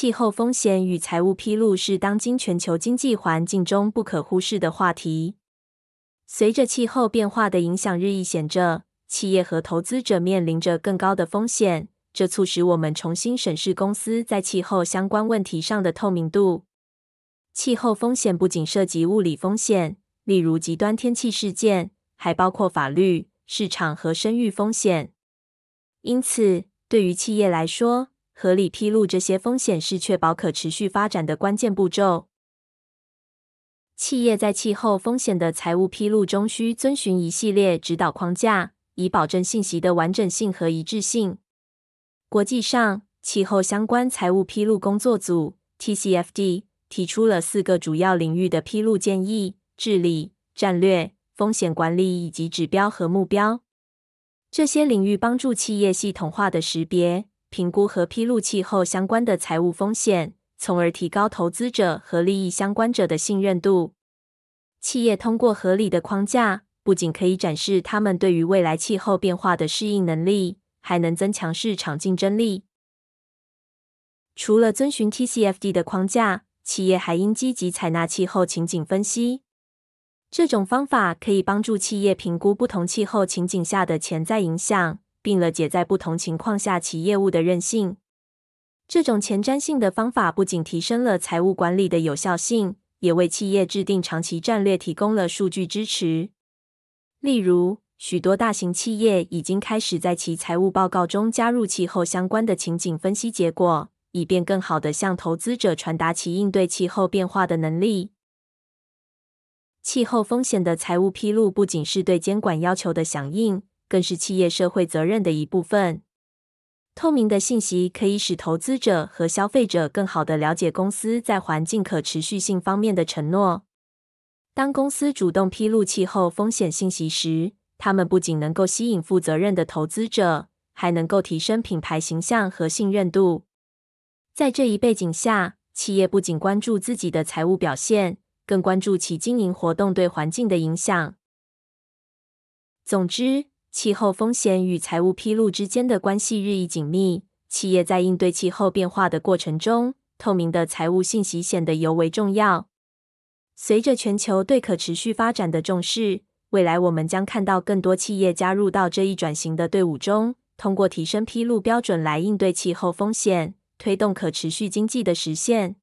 气候风险与财务披露是当今全球经济环境中不可忽视的话题。随着气候变化的影响日益显著，企业和投资者面临着更高的风险，这促使我们重新审视公司在气候相关问题上的透明度。气候风险不仅涉及物理风险，例如极端天气事件，还包括法律、市场和声誉风险。因此，对于企业来说，合理披露这些风险是确保可持续发展的关键步骤。企业在气候风险的财务披露中，需遵循一系列指导框架，以保证信息的完整性和一致性。国际上，气候相关财务披露工作组 （TCFD） 提出了四个主要领域的披露建议：治理、战略、风险管理以及指标和目标。这些领域帮助企业系统化的识别。评估和披露气候相关的财务风险，从而提高投资者和利益相关者的信任度。企业通过合理的框架，不仅可以展示他们对于未来气候变化的适应能力，还能增强市场竞争力。除了遵循 TCFD 的框架，企业还应积极采纳气候情景分析。这种方法可以帮助企业评估不同气候情景下的潜在影响。并了解在不同情况下其业务的韧性。这种前瞻性的方法不仅提升了财务管理的有效性，也为企业制定长期战略提供了数据支持。例如，许多大型企业已经开始在其财务报告中加入气候相关的情景分析结果，以便更好地向投资者传达其应对气候变化的能力。气候风险的财务披露不仅是对监管要求的响应。更是企业社会责任的一部分。透明的信息可以使投资者和消费者更好的了解公司在环境可持续性方面的承诺。当公司主动披露气候风险信息时，他们不仅能够吸引负责任的投资者，还能够提升品牌形象和信任度。在这一背景下，企业不仅关注自己的财务表现，更关注其经营活动对环境的影响。总之，气候风险与财务披露之间的关系日益紧密。企业在应对气候变化的过程中，透明的财务信息显得尤为重要。随着全球对可持续发展的重视，未来我们将看到更多企业加入到这一转型的队伍中，通过提升披露标准来应对气候风险，推动可持续经济的实现。